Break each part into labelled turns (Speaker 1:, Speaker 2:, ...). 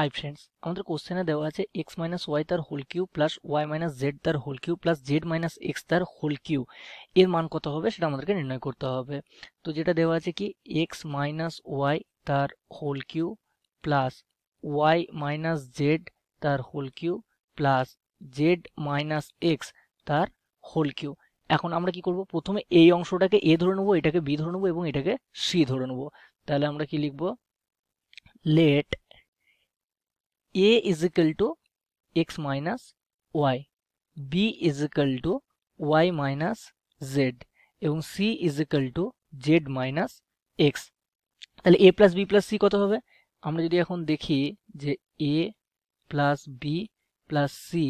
Speaker 1: Hi friends
Speaker 2: আমাদের কোশ্চেনে দেওয়া আছে এক্স মাইনাস ওয়াই তার whole cube plus y minus z তার whole cube plus z minus x তার হোল কিউ এর মান কত হবে সেটা আমাদেরকে নির্ণয় করতে হবে তো যেটা দেওয়া আছে কি এক্স মাইনাস ওয়াই তার whole cube plus y minus z তার whole cube plus z minus x তার হোল কিউ এখন আমরা কি করব প্রথমে এই অংশটাকে এ ধরে নেবো এটাকে বি ধরে নেবো এবং এটাকে সি ধরে নেবো তাহলে আমরা কি লিখব let a is equal to x minus y b is equal to y minus z এবং c is equal to z minus x তাহলে a plus b plus c কত হবে আমরা যদি এখন দেখি যে a plus B plus C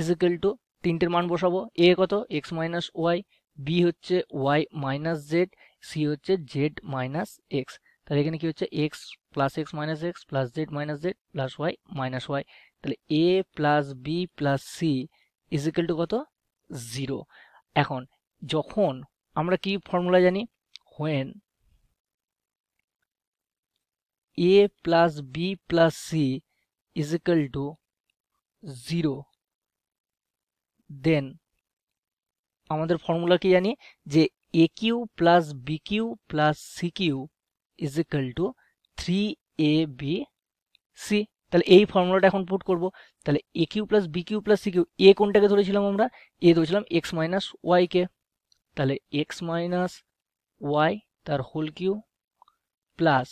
Speaker 2: is equal to তিনটের মান বসাবো এ কত এক্স মাইনাস ওয়াই বি হচ্ছে ওয়াই মাইনাস জেড সি হচ্ছে জেড মাইনাস এক্স তাহলে এখানে কি হচ্ছে x plus x minus x plus z minus z plus y minus y তাহলে A plus B plus C is equal to কত zero এখন যখন আমরা কি ফর্মুলা জানি when A plus B plus C is equal to zero then আমাদের formula কি জানি যে A cube plus B cube plus C cube is equal to three A B C তাহলে এই ফর্মুলাটা এখন পুট করব তাহলে A cube plus B cube plus C cube A কোনটাকে ধরেছিলাম আমরা এ ধরেছিলাম এক্স মাইনাস ওয়াই কে তাহলে এক্স মাইনাস ওয়াই তার হোল কিউ প্লাস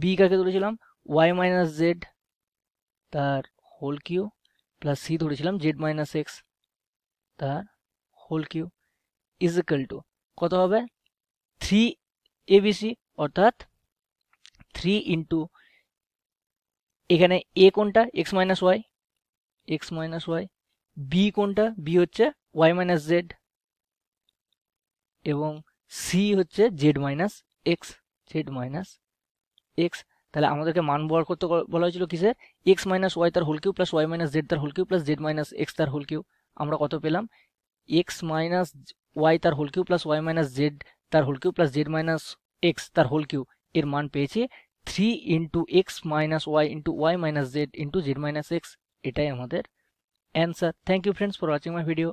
Speaker 2: বি কাকে ধরেছিলাম ওয়াই মাইনাস জেড তার হোল কিউ প্লাস সি ধরেছিলাম জেড মাইনাস এক্স তার whole cube is equal to কত হবে থ্রি এবিসি অর্থাৎ থ্রি ইন্টু এখানে এ কোনটা x minus y x minus y B কোনটা বি হচ্ছে ওয়াই মাইনাস জেড এবং সি হচ্ছে z minus x z minus x তাহলে আমাদেরকে মান বর করতে বলা হয়েছিল কিসের এক্স মাইনাস ওয়াই তার whole cube plus y minus z তার whole cube plus z minus x তার হোল কিউ আমরা কত পেলাম এক্স মাইনাস ওয়াই তার whole cube plus y minus z তার whole cube plus z minus x তার whole cube এর মান পেয়েছি 3 into x minus y into y minus z into z minus x. এটাই আমাদের Answer. Thank you, friends, for watching my video.